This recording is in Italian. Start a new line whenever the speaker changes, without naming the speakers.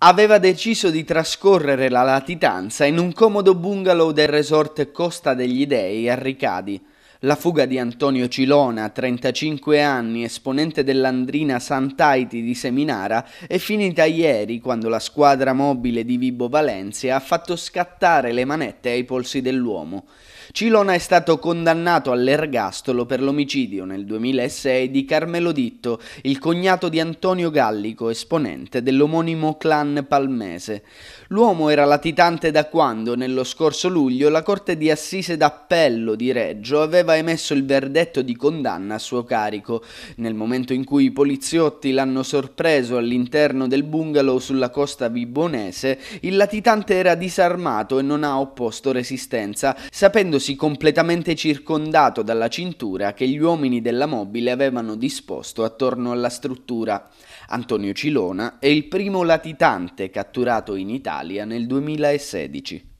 aveva deciso di trascorrere la latitanza in un comodo bungalow del resort Costa degli Dei a Ricadi, la fuga di Antonio Cilona, 35 anni, esponente dell'Andrina Santaiti di Seminara, è finita ieri quando la squadra mobile di Vibo Valencia ha fatto scattare le manette ai polsi dell'uomo. Cilona è stato condannato all'ergastolo per l'omicidio nel 2006 di Carmelo Ditto, il cognato di Antonio Gallico, esponente dell'omonimo clan palmese. L'uomo era latitante da quando, nello scorso luglio, la Corte di Assise d'Appello di Reggio aveva aveva emesso il verdetto di condanna a suo carico. Nel momento in cui i poliziotti l'hanno sorpreso all'interno del bungalow sulla costa vibonese, il latitante era disarmato e non ha opposto resistenza, sapendosi completamente circondato dalla cintura che gli uomini della mobile avevano disposto attorno alla struttura. Antonio Cilona è il primo latitante catturato in Italia nel 2016.